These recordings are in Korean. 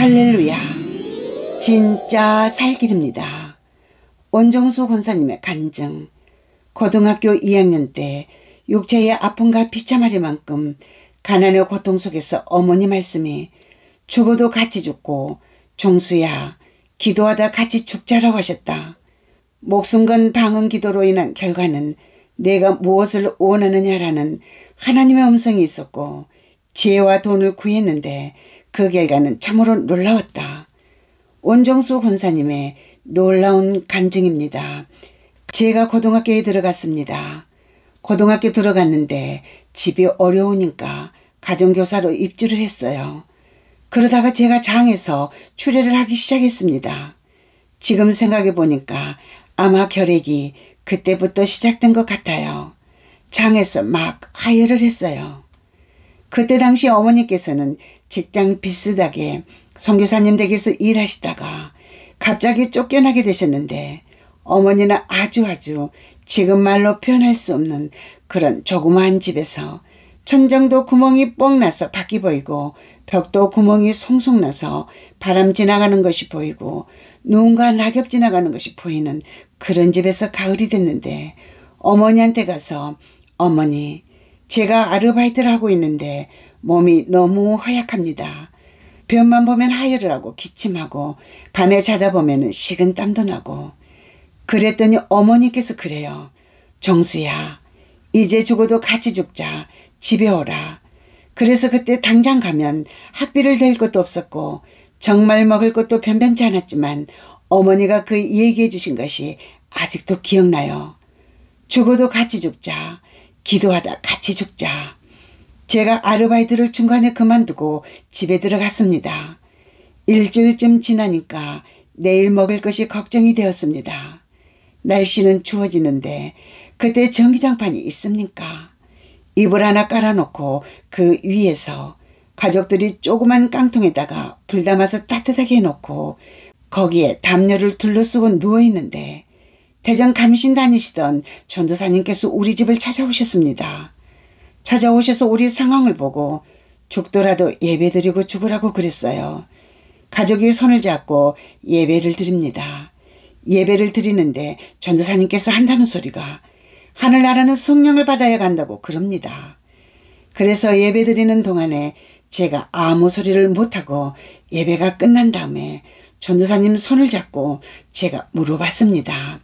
할렐루야. 진짜 살길입니다. 원정수 권사님의 간증. 고등학교 2학년 때 육체의 아픔과 비참하리만큼 가난의 고통 속에서 어머니 말씀이 죽어도 같이 죽고 종수야 기도하다 같이 죽자라고 하셨다. 목숨 건 방언 기도로 인한 결과는 내가 무엇을 원하느냐라는 하나님의 음성이 있었고 지혜와 돈을 구했는데 그 결과는 참으로 놀라웠다. 원종수 권사님의 놀라운 간증입니다. 제가 고등학교에 들어갔습니다. 고등학교 들어갔는데 집이 어려우니까 가정교사로 입주를 했어요. 그러다가 제가 장에서 출애를 하기 시작했습니다. 지금 생각해 보니까 아마 결핵이 그때부터 시작된 것 같아요. 장에서 막 하혈을 했어요. 그때 당시 어머니께서는 직장 비슷하게 선교사님 댁에서 일하시다가 갑자기 쫓겨나게 되셨는데 어머니는 아주 아주 지금 말로 표현할 수 없는 그런 조그마한 집에서 천정도 구멍이 뻥 나서 밖이 보이고 벽도 구멍이 송송 나서 바람 지나가는 것이 보이고 누군가 낙엽 지나가는 것이 보이는 그런 집에서 가을이 됐는데 어머니한테 가서 어머니 제가 아르바이트를 하고 있는데 몸이 너무 허약합니다. 변만 보면 하혈을 하고 기침하고 밤에 자다 보면 식은 땀도 나고 그랬더니 어머니께서 그래요. 정수야 이제 죽어도 같이 죽자 집에 오라. 그래서 그때 당장 가면 학비를 댈 것도 없었고 정말 먹을 것도 변변치 않았지만 어머니가 그 얘기해 주신 것이 아직도 기억나요. 죽어도 같이 죽자. 기도하다 같이 죽자. 제가 아르바이트를 중간에 그만두고 집에 들어갔습니다. 일주일쯤 지나니까 내일 먹을 것이 걱정이 되었습니다. 날씨는 추워지는데 그때 전기장판이 있습니까? 이불 하나 깔아놓고 그 위에서 가족들이 조그만 깡통에다가 불 담아서 따뜻하게 해놓고 거기에 담요를 둘러쓰고 누워있는데 대전 감신 다니시던 전도사님께서 우리 집을 찾아오셨습니다. 찾아오셔서 우리 상황을 보고 죽더라도 예배드리고 죽으라고 그랬어요. 가족이 손을 잡고 예배를 드립니다. 예배를 드리는데 전도사님께서 한다는 소리가 하늘나라는 성령을 받아야 간다고 그럽니다. 그래서 예배 드리는 동안에 제가 아무 소리를 못하고 예배가 끝난 다음에 전도사님 손을 잡고 제가 물어봤습니다.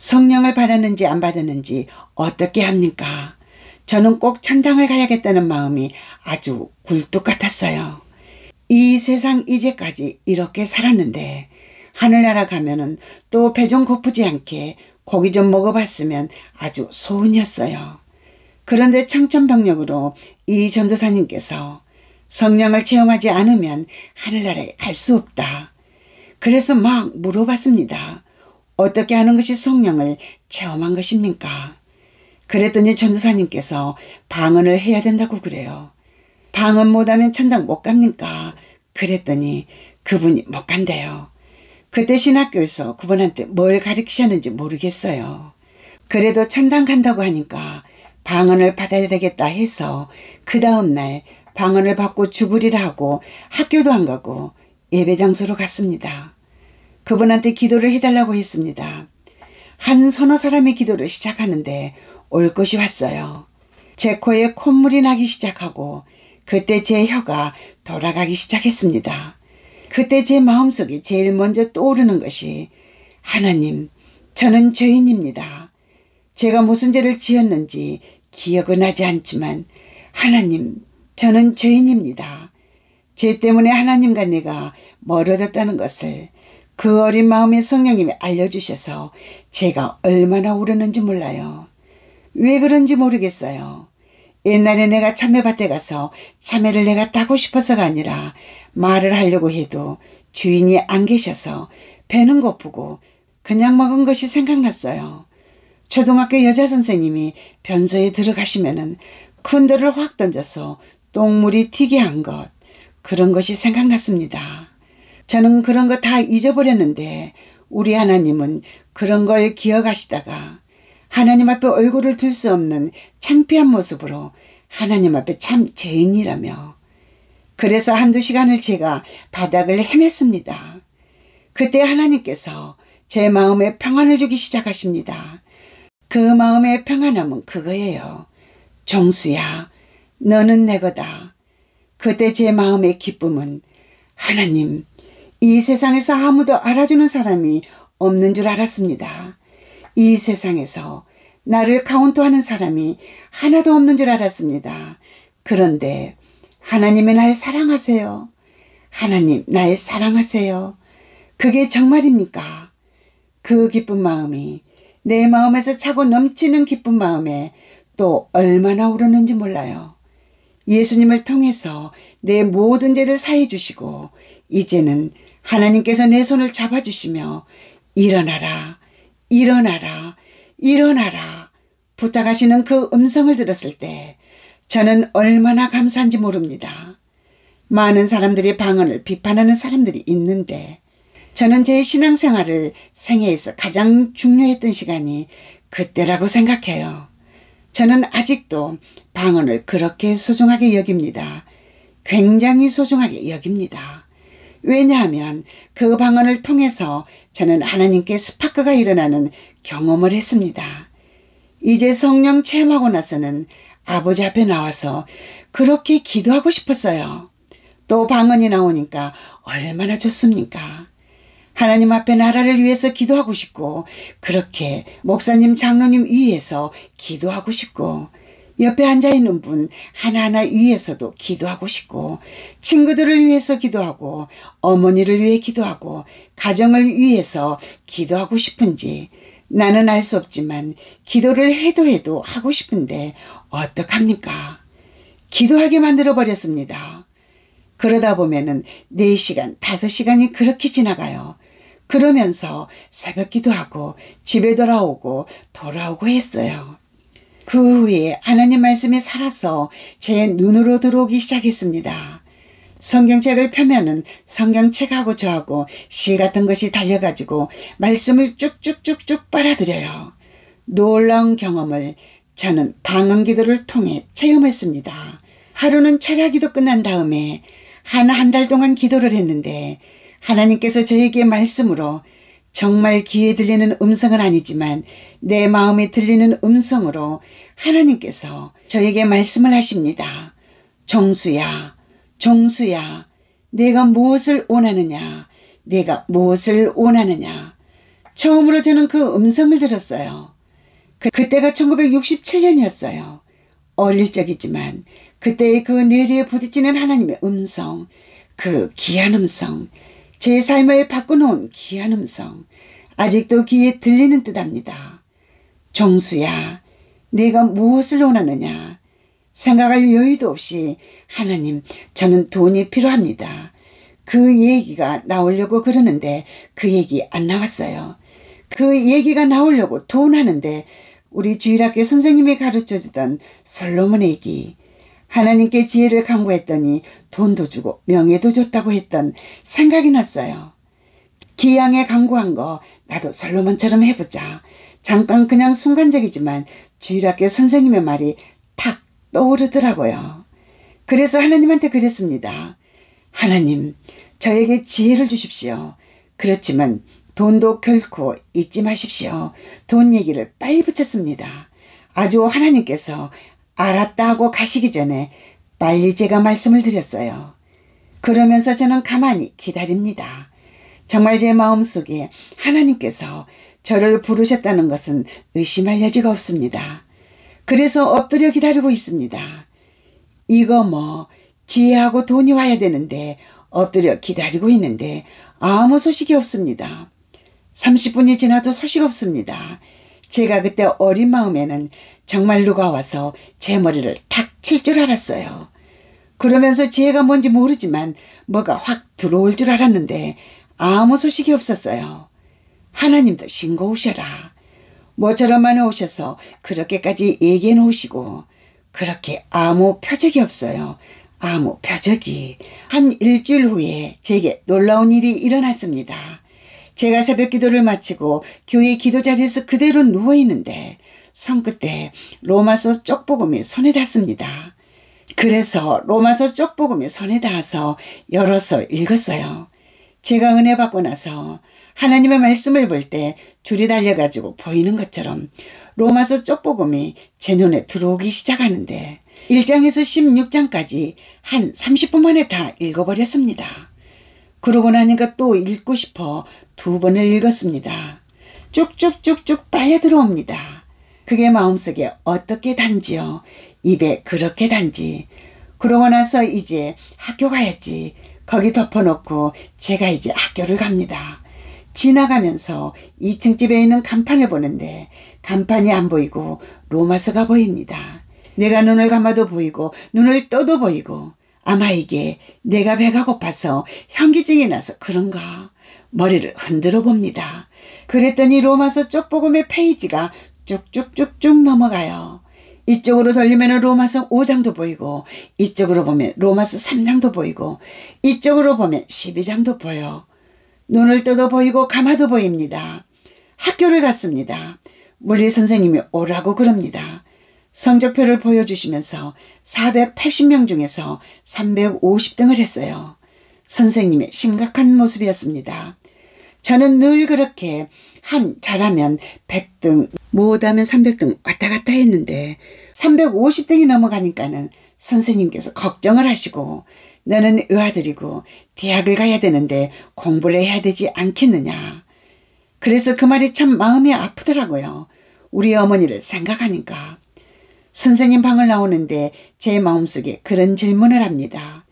성령을 받았는지 안 받았는지 어떻게 합니까? 저는 꼭 천당을 가야겠다는 마음이 아주 굴뚝 같았어요. 이 세상 이제까지 이렇게 살았는데 하늘나라 가면은 또배 좀 고프지 않게 고기 좀 먹어봤으면 아주 소원이었어요. 그런데 청천벽력으로 이 전도사님께서 성령을 체험하지 않으면 하늘나라에 갈 수 없다. 그래서 막 물어봤습니다. 어떻게 하는 것이 성령을 체험한 것입니까? 그랬더니 전도사님께서 방언을 해야 된다고 그래요. 방언 못하면 천당 못 갑니까? 그랬더니 그분이 못 간대요. 그때 신학교에서 그분한테 뭘 가르치셨는지 모르겠어요. 그래도 천당 간다고 하니까 방언을 받아야 되겠다 해서 그 다음날 방언을 받고 죽으리라 하고 학교도 안 가고 예배 장소로 갔습니다. 그분한테 기도를 해달라고 했습니다. 한 서너 사람의 기도를 시작하는데 올 것이 왔어요. 제 코에 콧물이 나기 시작하고 그때 제 혀가 돌아가기 시작했습니다. 그때 제 마음속에 제일 먼저 떠오르는 것이 하나님, 저는 죄인입니다. 제가 무슨 죄를 지었는지 기억은 하지 않지만 하나님, 저는 죄인입니다. 죄 때문에 하나님과 내가 멀어졌다는 것을 그 어린 마음에 성령님이 알려주셔서 제가 얼마나 울었는지 몰라요. 왜 그런지 모르겠어요. 옛날에 내가 참외밭에 가서 참외를 내가 따고 싶어서가 아니라 말을 하려고 해도 주인이 안 계셔서 배는 고프고 그냥 먹은 것이 생각났어요. 초등학교 여자 선생님이 변소에 들어가시면은 큰 돌을 확 던져서 똥물이 튀게 한 것, 그런 것이 생각났습니다. 저는 그런 거 다 잊어버렸는데 우리 하나님은 그런 걸 기억하시다가 하나님 앞에 얼굴을 들 수 없는 창피한 모습으로 하나님 앞에 참 죄인이라며 그래서 한두 시간을 제가 바닥을 헤맸습니다. 그때 하나님께서 제 마음에 평안을 주기 시작하십니다. 그 마음의 평안함은 그거예요. 정수야 너는 내 거다. 그때 제 마음의 기쁨은 하나님 이 세상에서 아무도 알아주는 사람이 없는 줄 알았습니다. 이 세상에서 나를 카운트하는 사람이 하나도 없는 줄 알았습니다. 그런데 하나님의 나를 사랑하세요. 하나님 나의 사랑하세요. 그게 정말입니까? 그 기쁜 마음이 내 마음에서 차고 넘치는 기쁜 마음에 또 얼마나 오르는지 몰라요. 예수님을 통해서 내 모든 죄를 사해 주시고 이제는 하나님께서 내 손을 잡아주시며 일어나라, 일어나라, 일어나라 부탁하시는 그 음성을 들었을 때 저는 얼마나 감사한지 모릅니다. 많은 사람들이 방언을 비판하는 사람들이 있는데 저는 제 신앙생활을 생애에서 가장 중요했던 시간이 그때라고 생각해요. 저는 아직도 방언을 그렇게 소중하게 여깁니다. 굉장히 소중하게 여깁니다. 왜냐하면 그 방언을 통해서 저는 하나님께 스파크가 일어나는 경험을 했습니다. 이제 성령 체험하고 나서는 아버지 앞에 나와서 그렇게 기도하고 싶었어요. 또 방언이 나오니까 얼마나 좋습니까? 하나님 앞에 나라를 위해서 기도하고 싶고 그렇게 목사님 장로님 위해서 기도하고 싶고 옆에 앉아있는 분 하나하나 위해서도 기도하고 싶고 친구들을 위해서 기도하고 어머니를 위해 기도하고 가정을 위해서 기도하고 싶은지 나는 알 수 없지만 기도를 해도 해도 하고 싶은데 어떡합니까? 기도하게 만들어버렸습니다. 그러다 보면은 4시간, 5시간이 그렇게 지나가요. 그러면서 새벽 기도하고 집에 돌아오고 돌아오고 했어요. 그 후에 하나님 말씀이 살아서 제 눈으로 들어오기 시작했습니다. 성경책을 펴면은 성경책하고 저하고 실 같은 것이 달려가지고 말씀을 쭉쭉쭉쭉 빨아들여요. 놀라운 경험을 저는 방언 기도를 통해 체험했습니다. 하루는 철야 기도 끝난 다음에 한 한 달 동안 기도를 했는데 하나님께서 저에게 말씀으로 정말 귀에 들리는 음성은 아니지만 내 마음에 들리는 음성으로 하나님께서 저에게 말씀을 하십니다. 정수야, 정수야, 내가 무엇을 원하느냐, 내가 무엇을 원하느냐. 처음으로 저는 그 음성을 들었어요. 그, 그때가 1967년이었어요. 어릴 적이지만 그때의 그 뇌리에 부딪히는 하나님의 음성, 그 귀한 음성, 제 삶을 바꿔놓은 귀한 음성 아직도 귀에 들리는 듯합니다. 종수야 네가 무엇을 원하느냐 생각할 여유도 없이 하나님 저는 돈이 필요합니다. 그 얘기가 나오려고 그러는데 그 얘기 안 나왔어요. 그 얘기가 나오려고 돈 하는데 우리 주일학교 선생님이 가르쳐주던 솔로몬 얘기 하나님께 지혜를 강구했더니 돈도 주고 명예도 줬다고 했던 생각이 났어요. 기양에 강구한 거 나도 솔로몬처럼 해보자. 잠깐 그냥 순간적이지만 주일학교 선생님의 말이 탁 떠오르더라고요. 그래서 하나님한테 그랬습니다. 하나님, 저에게 지혜를 주십시오. 그렇지만 돈도 결코 잊지 마십시오. 돈 얘기를 빨리 붙였습니다. 아주 하나님께서 알았다 하고 가시기 전에 빨리 제가 말씀을 드렸어요. 그러면서 저는 가만히 기다립니다. 정말 제 마음속에 하나님께서 저를 부르셨다는 것은 의심할 여지가 없습니다. 그래서 엎드려 기다리고 있습니다. 이거 뭐 지혜하고 돈이 와야 되는데 엎드려 기다리고 있는데 아무 소식이 없습니다. 30분이 지나도 소식 없습니다. 제가 그때 어린 마음에는 정말 누가 와서 제 머리를 탁 칠 줄 알았어요. 그러면서 제가 뭔지 모르지만 뭐가 확 들어올 줄 알았는데 아무 소식이 없었어요. 하나님도 신고 오셔라. 모처럼만 뭐 오셔서 그렇게까지 얘기해 놓으시고 그렇게 아무 표적이 없어요. 아무 표적이. 한 일주일 후에 제게 놀라운 일이 일어났습니다. 제가 새벽 기도를 마치고 교회 기도 자리에서 그대로 누워있는데 성 끝에 로마서 쪽복음이 손에 닿습니다. 그래서 로마서 쪽복음이 손에 닿아서 열어서 읽었어요. 제가 은혜 받고 나서 하나님의 말씀을 볼 때 줄이 달려가지고 보이는 것처럼 로마서 쪽복음이 제 눈에 들어오기 시작하는데 1장에서 16장까지 한 30분 만에 다 읽어버렸습니다. 그러고 나니까 또 읽고 싶어 두 번을 읽었습니다. 쭉쭉쭉쭉 빨려 들어옵니다. 그게 마음속에 어떻게 단지요. 입에 그렇게 단지. 그러고 나서 이제 학교 가야지. 거기 덮어놓고 제가 이제 학교를 갑니다. 지나가면서 2층 집에 있는 간판을 보는데 간판이 안 보이고 로마서가 보입니다. 내가 눈을 감아도 보이고 눈을 떠도 보이고 아마 이게 내가 배가 고파서 현기증이 나서 그런가 머리를 흔들어 봅니다. 그랬더니 로마서 쪽복음의 페이지가 쭉쭉쭉쭉 넘어가요. 이쪽으로 돌리면 로마서 5장도 보이고 이쪽으로 보면 로마서 3장도 보이고 이쪽으로 보면 12장도 보여. 눈을 떠도 보이고 감아도 보입니다. 학교를 갔습니다. 물리 선생님이 오라고 그럽니다. 성적표를 보여주시면서 480명 중에서 350등을 했어요. 선생님의 심각한 모습이었습니다. 저는 늘 그렇게 한 잘하면 100등 못하면 300등 왔다 갔다 했는데 350등이 넘어가니까는 선생님께서 걱정을 하시고 너는 의아들이고 대학을 가야 되는데 공부를 해야 되지 않겠느냐. 그래서 그 말이 참 마음이 아프더라고요. 우리 어머니를 생각하니까. 선생님 방을 나오는데 제 마음속에 그런 질문을 합니다.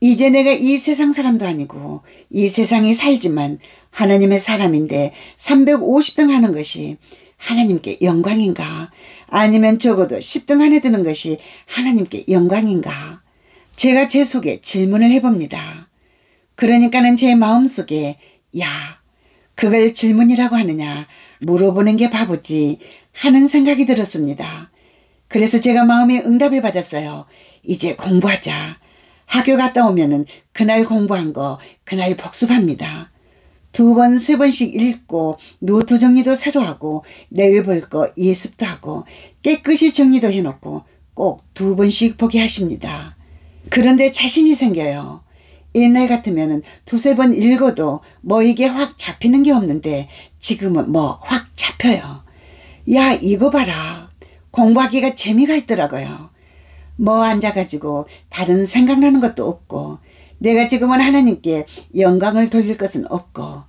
이제 내가 이 세상 사람도 아니고 이 세상에 살지만 하나님의 사람인데 350등 하는 것이 하나님께 영광인가? 아니면 적어도 10등 안에 드는 것이 하나님께 영광인가? 제가 제 속에 질문을 해봅니다. 그러니까는 제 마음속에 야 그걸 질문이라고 하느냐 물어보는 게 바보지 하는 생각이 들었습니다. 그래서 제가 마음의 응답을 받았어요. 이제 공부하자. 학교 갔다 오면은 그날 공부한 거 그날 복습합니다. 두 번, 세 번씩 읽고 노트 정리도 새로 하고 내일 볼 거 예습도 하고 깨끗이 정리도 해놓고 꼭 두 번씩 보게 하십니다. 그런데 자신이 생겨요. 옛날 같으면 두세 번 읽어도 뭐 이게 확 잡히는 게 없는데 지금은 뭐 확 잡혀요. 야 이거 봐라. 공부하기가 재미가 있더라고요. 뭐 앉아가지고 다른 생각나는 것도 없고 내가 지금은 하나님께 영광을 돌릴 것은 없고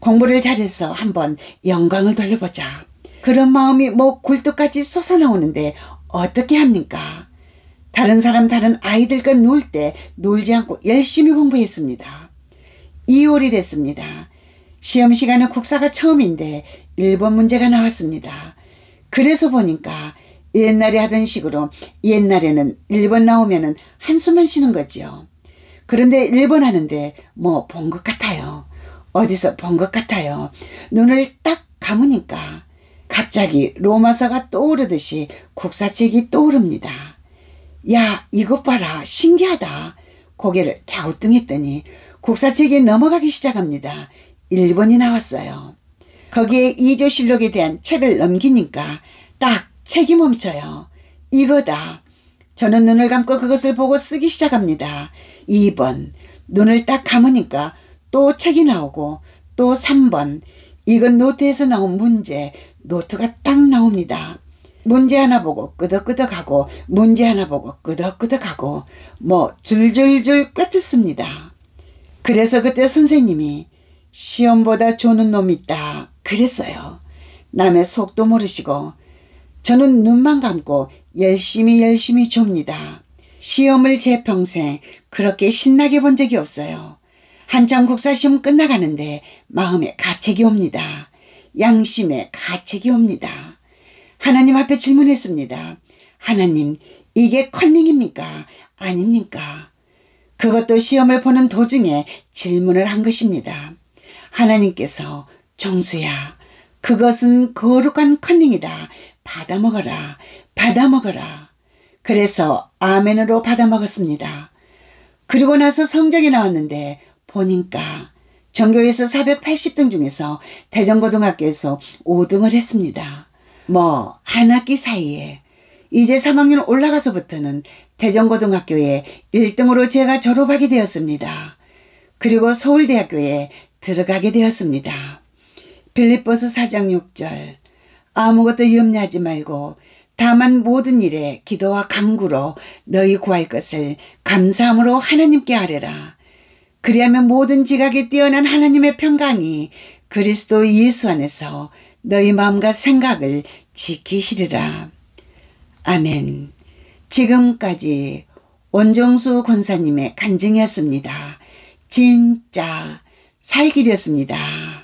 공부를 잘해서 한번 영광을 돌려보자. 그런 마음이 뭐 굴뚝까지 솟아나오는데 어떻게 합니까? 다른 사람 다른 아이들과 놀 때 놀지 않고 열심히 공부했습니다. 2월이 됐습니다. 시험 시간은 국사가 처음인데 1번 문제가 나왔습니다. 그래서 보니까 옛날에 하던 식으로 옛날에는 1번 나오면 한숨만 쉬는 거지요. 그런데 1번 하는데 뭐 본 것 같아요. 어디서 본 것 같아요. 눈을 딱 감으니까 갑자기 로마서가 떠오르듯이 국사책이 떠오릅니다. 야 이것 봐라 신기하다. 고개를 갸우뚱했더니 국사책이 넘어가기 시작합니다. 1번이 나왔어요. 거기에 이조 실록에 대한 책을 넘기니까 딱 책이 멈춰요. 이거다. 저는 눈을 감고 그것을 보고 쓰기 시작합니다. 2번 눈을 딱 감으니까 또 책이 나오고 또 3번 이건 노트에서 나온 문제 노트가 딱 나옵니다. 문제 하나 보고 끄덕끄덕하고 문제 하나 보고 끄덕끄덕하고 뭐 줄줄줄 끝뚫습니다 그래서 그때 선생님이 시험보다 좋은 놈 있다 그랬어요. 남의 속도 모르시고 저는 눈만 감고 열심히 열심히 줍니다. 시험을 제 평생 그렇게 신나게 본 적이 없어요. 한참 국사시험 끝나가는데 마음에 가책이 옵니다. 양심에 가책이 옵니다. 하나님 앞에 질문했습니다. 하나님, 이게 컬링입니까 아닙니까? 그것도 시험을 보는 도중에 질문을 한 것입니다. 하나님께서 정수야, 그것은 거룩한 컨닝이다. 받아 먹어라. 받아 먹어라. 그래서 아멘으로 받아 먹었습니다. 그리고 나서 성적이 나왔는데 보니까 전교에서 480등 중에서 대전고등학교에서 5등을 했습니다. 뭐 한 학기 사이에 이제 3학년 올라가서부터는 대전고등학교에 1등으로 제가 졸업하게 되었습니다. 그리고 서울대학교에 들어가게 되었습니다. 빌립보서 4장 6절 아무것도 염려하지 말고 다만 모든 일에 기도와 강구로 너희 구할 것을 감사함으로 하나님께 아뢰라. 그리하면 모든 지각에 뛰어난 하나님의 평강이 그리스도 예수 안에서 너희 마음과 생각을 지키시리라. 아멘. 지금까지 원정수 권사님의 간증이었습니다. 진짜 살길이었습니다.